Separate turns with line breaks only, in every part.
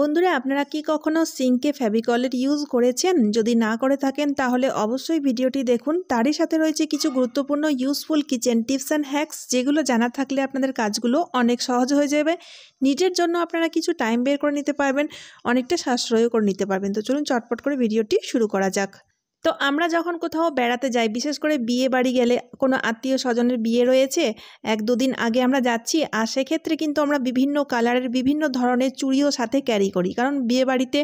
বন্ধুরা আপনারা কি কখনো সিঙ্কে ফ্যাবিকলের ইউজ করেছেন যদি না করে থাকেন তাহলে অবশ্যই ভিডিওটি দেখুন তারই সাথে রয়েছে কিছু গুরুত্বপূর্ণ useful kitchen tips and hacks যেগুলো জানা থাকলে আপনাদের কাজগুলো অনেক সহজ হয়ে যাবে নিজের জন্য আপনারা কিছু টাইম বের করে নিতে পারবেন অনেকটা সাশ্রয় করে নিতে পারবেন তো চলুন চটপট করে ভিডিওটি শুরু করা যাক তো আমরা যখন কোথাও বেড়াতে যাই বিশেষ করে বিয়ে বাড়ি গেলে কোনো আত্মীয় স্বজনের বিয়ে রয়েছে এক দুদিন আগে আমরা যাচ্ছি আর সেক্ষেত্রে কিন্তু আমরা বিভিন্ন কালারের বিভিন্ন ধরনের চুড়িও সাথে ক্যারি করি কারণ বিয়ে বাড়িতে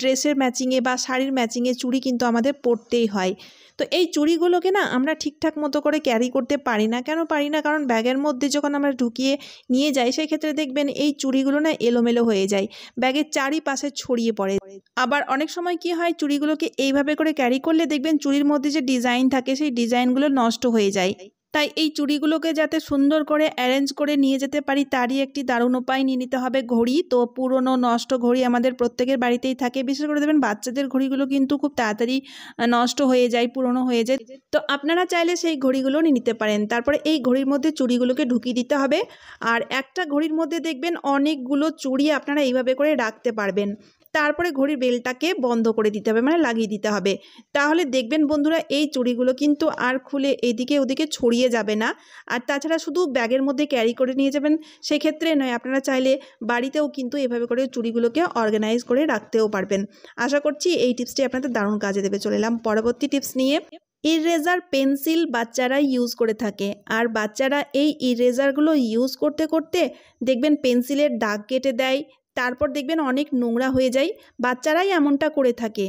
ড্রেসের ম্যাচিংয়ে বা শাড়ির ম্যাচিংয়ে চুড়ি কিন্তু আমাদের পরতেই হয় তো এই চুড়িগুলোকে না আমরা ঠিকঠাক মতো করে ক্যারি করতে পারি না কেন পারি না কারণ ব্যাগের মধ্যে যখন আমরা ঢুকিয়ে নিয়ে যাই সেই ক্ষেত্রে দেখবেন এই চুড়িগুলো না এলোমেলো হয়ে যায় ব্যাগের চারিপাশে ছড়িয়ে পড়ে আবার অনেক সময় কি হয় চুড়িগুলোকে এইভাবে করে ক্যারি করলে দেখবেন চুড়ির মধ্যে যে ডিজাইন থাকে সেই ডিজাইনগুলো নষ্ট হয়ে যায় তাই এই চুড়িগুলোকে যাতে সুন্দর করে অ্যারেঞ্জ করে নিয়ে যেতে পারি তারই একটি দারুণ উপায় নিয়ে নিতে হবে ঘড়ি তো পুরনো নষ্ট ঘড়ি আমাদের প্রত্যেকের বাড়িতেই থাকে বিশেষ করে দেবেন বাচ্চাদের ঘড়িগুলো কিন্তু খুব তাড়াতাড়ি নষ্ট হয়ে যায় পুরনো হয়ে যায় তো আপনারা চাইলে সেই ঘড়িগুলো নিয়ে নিতে পারেন তারপরে এই ঘড়ির মধ্যে চুড়িগুলোকে ঢুকিয়ে দিতে হবে আর একটা ঘড়ির মধ্যে দেখবেন অনেকগুলো চুড়ি আপনারা এইভাবে করে রাখতে পারবেন তারপরে ঘড়ির বেলটাকে বন্ধ করে দিতে হবে মানে লাগিয়ে দিতে হবে তাহলে দেখবেন বন্ধুরা এই চুড়িগুলো কিন্তু আর খুলে এদিকে ওদিকে ছড়িয়ে যাবে না আর তাছাড়া শুধু ব্যাগের মধ্যে ক্যারি করে নিয়ে যাবেন সেক্ষেত্রে নয় আপনারা চাইলে বাড়িতেও কিন্তু এভাবে করে চুড়িগুলোকে অর্গানাইজ করে রাখতেও পারবেন আশা করছি এই টিপসটি আপনাদের দারুণ কাজে দেবে চলে এলাম পরবর্তী টিপস নিয়ে ইরেজার পেন্সিল বাচ্চারা ইউজ করে থাকে আর বাচ্চারা এই ইরেজারগুলো ইউজ করতে করতে দেখবেন পেন্সিলের দাগ কেটে দেয় তারপর দেখবেন অনেক নোংরা হয়ে যায় বাচ্চারাই এমনটা করে থাকে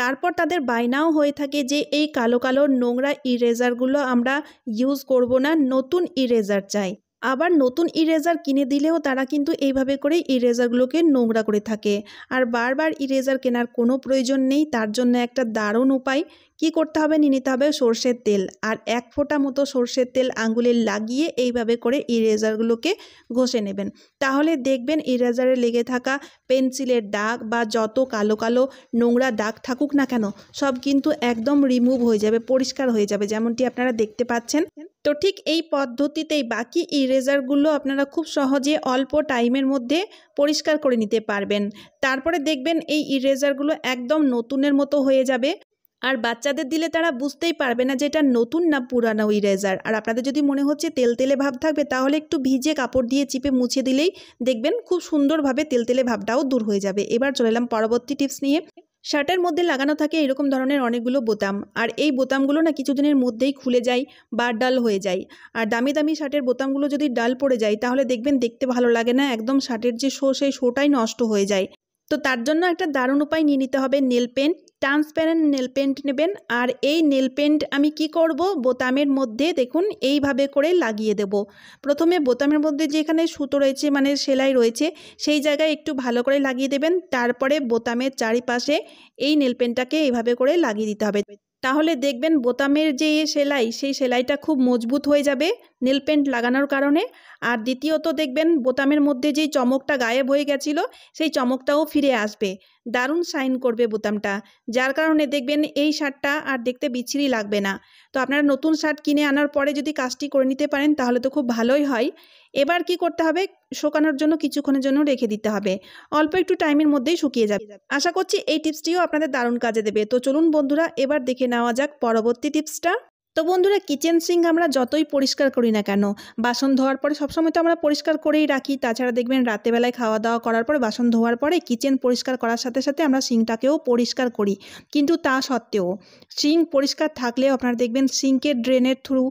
তারপর তাদের বায়নাও হয়ে থাকে যে এই কালো কালো নোংরা ইরেজারগুলো আমরা ইউজ করব না নতুন ইরেজার চাই আবার নতুন ইরেজার কিনে দিলেও তারা কিন্তু এইভাবে করে ইরেজারগুলোকে নোংরা করে থাকে আর বারবার ইরেজার কেনার কোনো প্রয়োজন নেই তার জন্য একটা দারুণ উপায় কি করতে হবে নিয়ে নিতে হবে সর্ষের তেল আর এক ফোঁটা মতো সর্ষের তেল আঙুলে লাগিয়ে এইভাবে করে ইরেজারগুলোকে ঘষে নেবেন তাহলে দেখবেন ইরেজারে লেগে থাকা পেন্সিলের দাগ বা যত কালো কালো নোংরা দাগ থাকুক না কেন সব কিন্তু একদম রিমুভ হয়ে যাবে পরিষ্কার হয়ে যাবে যেমনটি আপনারা দেখতে পাচ্ছেন তো ঠিক এই পদ্ধতিতেই বাকি ইরেজারগুলো আপনারা খুব সহজে অল্প টাইমের মধ্যে পরিষ্কার করে নিতে পারবেন তারপরে দেখবেন এই ইরেজারগুলো একদম নতুনের মতো হয়ে যাবে আর বাচ্চাদের দিলে তারা বুঝতেই পারবে না যে এটা নতুন না পুরানো ইরেজার আর আপনাদের যদি মনে হচ্ছে তেল তেলে ভাব থাকবে তাহলে একটু ভিজে কাপড় দিয়ে চিপে মুছে দিলেই দেখবেন খুব সুন্দরভাবে তেল তেলে ভাবটাও দূর হয়ে যাবে এবার চলে এলাম পরবর্তী টিপস নিয়ে শার্টের মধ্যে লাগানো থাকে এরকম ধরনের অনেকগুলো বোতাম আর এই বোতামগুলো না কিছুদিনের মধ্যেই খুলে যায় বা ডাল হয়ে যায় আর দামি দামি শার্টের বোতামগুলো যদি ডাল পড়ে যায় তাহলে দেখবেন দেখতে ভালো লাগে না একদম শার্টের যে শো সেই শোটাই নষ্ট হয়ে যায় তো তার জন্য একটা দারুণ উপায় নিয়ে নিতে হবে nail paint transparent nail paint নেবেন আর এই নেল পেন্ট আমি কি করব বোতামের মধ্যে দেখুন এইভাবে করে লাগিয়ে দেব প্রথমে বোতামের মধ্যে যেখানে সুতো রয়েছে মানে সেলাই রয়েছে সেই জায়গায় একটু ভালো করে লাগিয়ে দেবেন তারপরে বোতামের চারিপাশে এই নেল পেন্টটাকে এইভাবে করে লাগিয়ে দিতে হবে তাহলে দেখবেন বোতামের যে সেলাই সেই সেলাইটা খুব মজবুত হয়ে যাবে নেল পেন্ট লাগানোর কারণে আর দ্বিতীয়ত দেখবেন বোতামের মধ্যে যেই চমকটা গায়েব হয়ে গেছিলো সেই চমকটাও ফিরে আসবে দারুণ সাইন করবে বোতামটা যার কারণে দেখবেন এই শার্টটা আর দেখতে বিচ্ছিরি লাগবে না তো আপনারা নতুন শার্ট কিনে আনার পরে যদি কাজটি করে নিতে পারেন তাহলে তো খুব ভালোই হয় এবার কি করতে হবে শোকানোর জন্য কিছুক্ষণের জন্য রেখে দিতে হবে অল্প একটু টাইমের মধ্যেই শুকিয়ে যাবে আশা করছি এই টিপসটিও আপনাদের দারুণ কাজে দেবে তো চলুন বন্ধুরা এবার দেখে নেওয়া যাক পরবর্তী টিপসটা তো বন্ধুরা কিচেন সিঙ্ক আমরা যতই পরিষ্কার করি না কেন বাসন ধোয়ার পরে সবসময় তো আমরা পরিষ্কার করেই রাখি তাছাড়া দেখবেন রাতেবেলায় খাওয়া দাওয়া করার পরে বাসন ধোয়ার পরে কিচেন পরিষ্কার করার সাথে সাথে আমরা সিঙ্কটাকেও পরিষ্কার করি কিন্তু তা সত্ত্বেও সিঙ্ক পরিষ্কার থাকলেও আপনারা দেখবেন সিঙ্কের ড্রেনের থ্রু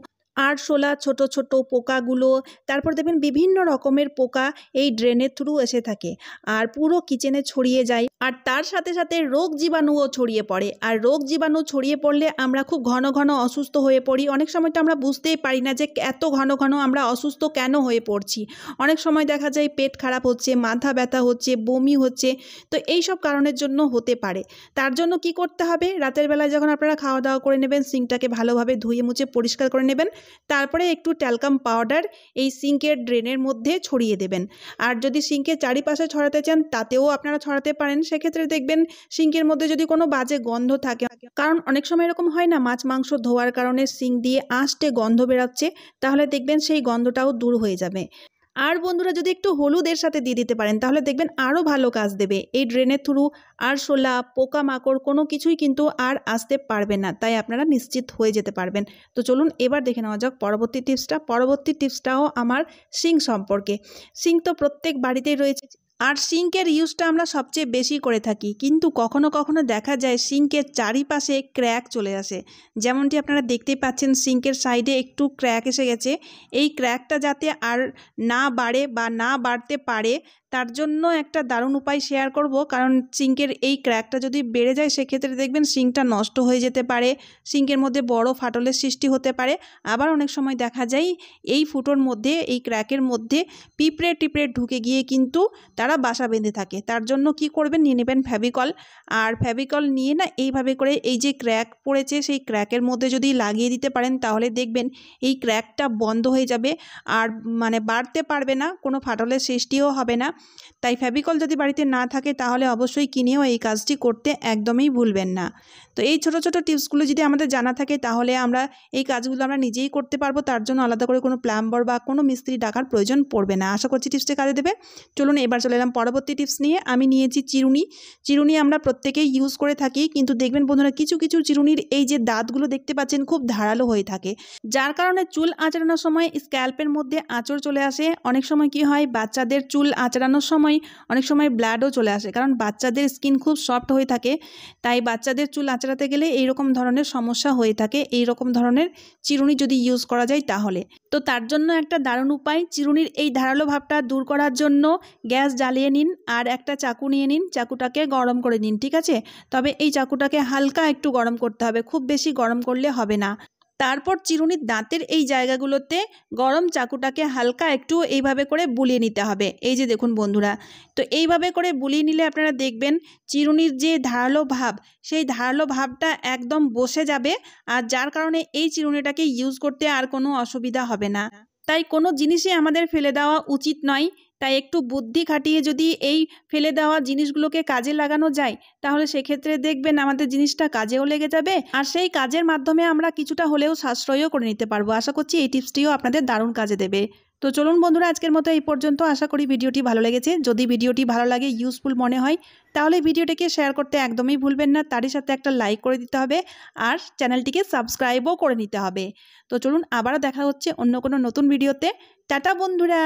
আরশোলা ছোট ছোট পোকাগুলো তারপর দেখবেন বিভিন্ন রকমের পোকা এই ড্রেনের থ্রু এসে থাকে আর পুরো কিচেনে ছড়িয়ে যায় আর তার সাথে সাথে রোগ জীবাণুও ছড়িয়ে পড়ে আর রোগ জীবাণু ছড়িয়ে পড়লে আমরা খুব ঘন ঘন অসুস্থ হয়ে পড়ি অনেক সময় তো আমরা বুঝতেই পারি না যে এত ঘন ঘন আমরা অসুস্থ কেন হয়ে পড়ছি অনেক সময় দেখা যায় পেট খারাপ হচ্ছে মাথা ব্যথা হচ্ছে বমি হচ্ছে তো এই সব কারণের জন্য হতে পারে তার জন্য কি করতে হবে রাতের বেলায় যখন আপনারা খাওয়া দাওয়া করে নেবেন সিংটাকে ভালোভাবে ধুয়ে মুছে পরিষ্কার করে নেবেন তারপরে একটু ট্যালকাম পাউডার এই সিঙ্কের ড্রেনের মধ্যে ছড়িয়ে দেবেন আর যদি সিঙ্কের চারিপাশে ছড়াতে চান তাতেও আপনারা ছড়াতে পারেন সেক্ষেত্রে দেখবেন সিঙ্কের মধ্যে যদি কোনো বাজে গন্ধ থাকে কারণ অনেক সময় এরকম হয় না মাছ মাংস ধোয়ার কারণে সিঙ্ক দিয়ে আঁশটে গন্ধ বেরাচ্ছে তাহলে দেখবেন সেই গন্ধটাও দূর হয়ে যাবে আর বন্ধুরা যদি একটু হলুদের সাথে দিয়ে দিতে পারেন তাহলে দেখবেন আরও ভালো কাজ দেবে এই ড্রেনের থ্রু আর শোলা পোকামাকড় কোনো কিছুই কিন্তু আর আসতে পারবে না তাই আপনারা নিশ্চিত হয়ে যেতে পারবেন তো চলুন এবার দেখে নেওয়া যাক পরবর্তী টিপসটা পরবর্তী টিপসটাও আমার সিং সম্পর্কে সিং তো প্রত্যেক বাড়িতেই রয়েছে আর সিঙ্কের ইউজটা আমরা সবচেয়ে বেশি করে থাকি কিন্তু কখনো কখনো দেখা যায় সিঙ্কের চারিপাশে ক্র্যাক চলে আসে যেমনটি আপনারা দেখতেই পাচ্ছেন সিঙ্কের সাইডে একটু ক্র্যাক এসে গেছে এই ক্র্যাকটা যাতে আর না বাড়ে বা না বাড়তে পারে তার জন্য একটা দারুণ উপায় শেয়ার করব কারণ সিঙ্কের এই ক্র্যাকটা যদি বেড়ে যায় সেক্ষেত্রে দেখবেন সিঙ্কটা নষ্ট হয়ে যেতে পারে সিঙ্কের মধ্যে বড় ফাটলের সৃষ্টি হতে পারে আবার অনেক সময় দেখা যায় এই ফুটোর মধ্যে এই ক্র্যাকের মধ্যে পিঁপড়ে টিপড়ে ঢুকে গিয়ে কিন্তু তারা বাসা বেঁধে থাকে তার জন্য কি করবেন নিয়ে নেবেন ফ্যাভিকল আর ফেভিকল নিয়ে না এইভাবে করে এই যে ক্র্যাক পড়েছে সেই ক্র্যাকের মধ্যে যদি লাগিয়ে দিতে পারেন তাহলে দেখবেন এই ক্র্যাকটা বন্ধ হয়ে যাবে আর মানে বাড়তে পারবে না কোনো ফাটলের সৃষ্টিও হবে না তাই ফেভিকল যদি বাড়িতে না থাকে তাহলে অবশ্যই কিনেও এই কাজটি করতে একদমই ভুলবেন না তো এই ছোট ছোট টিপসগুলো যদি আমাদের জানা থাকে তাহলে আমরা এই কাজগুলো আমরা নিজেই করতে পারবো তার জন্য আলাদা করে কোনো প্লাম্বার বা কোনো মিস্ত্রি ডাকার প্রয়োজন পড়বে না আশা করছি টিপসটি কাজে দেবে চলুন এবার চলে এলাম পরবর্তী টিপস নিয়ে আমি নিয়েছি চিরুনি চিরুনি আমরা প্রত্যেকেই ইউজ করে থাকি কিন্তু দেখবেন বন্ধুরা কিছু কিছু চিরুনির এই যে দাঁতগুলো দেখতে পাচ্ছেন খুব ধারালো হয়ে থাকে যার কারণে চুল আঁচড়ানোর সময় স্ক্যাল্পের মধ্যে আঁচড় চলে আসে অনেক সময় কি হয় বাচ্চাদের চুল আঁচড়ানো ফোটানোর সময় অনেক সময় ব্লাডও চলে আসে কারণ বাচ্চাদের স্কিন খুব সফট হয়ে থাকে তাই বাচ্চাদের চুল আঁচড়াতে গেলে এই রকম ধরনের সমস্যা হয়ে থাকে এই রকম ধরনের চিরুনি যদি ইউজ করা যায় তাহলে তো তার জন্য একটা দারুণ উপায় চিরুনির এই ধারালো ভাবটা দূর করার জন্য গ্যাস জ্বালিয়ে নিন আর একটা চাকু নিয়ে নিন চাকুটাকে গরম করে নিন ঠিক আছে তবে এই চাকুটাকে হালকা একটু গরম করতে হবে খুব বেশি গরম করলে হবে না তারপর চিরুনির দাঁতের এই জায়গাগুলোতে গরম চাকুটাকে হালকা একটু এইভাবে করে বুলিয়ে নিতে হবে এই যে দেখুন বন্ধুরা তো এইভাবে করে বুলিয়ে নিলে আপনারা দেখবেন চিরুনির যে ধারালো ভাব সেই ধারালো ভাবটা একদম বসে যাবে আর যার কারণে এই চিরুনিটাকে ইউজ করতে আর কোনো অসুবিধা হবে না তাই কোনো জিনিসই আমাদের ফেলে দেওয়া উচিত নয় তাই একটু বুদ্ধি খাটিয়ে যদি এই ফেলে দেওয়া জিনিসগুলোকে কাজে লাগানো যায় তাহলে সেক্ষেত্রে দেখবেন আমাদের জিনিসটা কাজেও লেগে যাবে আর সেই কাজের মাধ্যমে আমরা কিছুটা হলেও সাশ্রয়ও করে নিতে পারবো আশা করছি এই টিপসটিও আপনাদের দারুণ কাজে দেবে তো চলুন বন্ধুরা আজকের মতো এই পর্যন্ত আশা করি ভিডিওটি ভালো লেগেছে যদি ভিডিওটি ভালো লাগে ইউজফুল মনে হয় তাহলে ভিডিওটিকে শেয়ার করতে একদমই ভুলবেন না তারই সাথে একটা লাইক করে দিতে হবে আর চ্যানেলটিকে সাবস্ক্রাইবও করে নিতে হবে তো চলুন আবারও দেখা হচ্ছে অন্য কোনো নতুন ভিডিওতে টাটা বন্ধুরা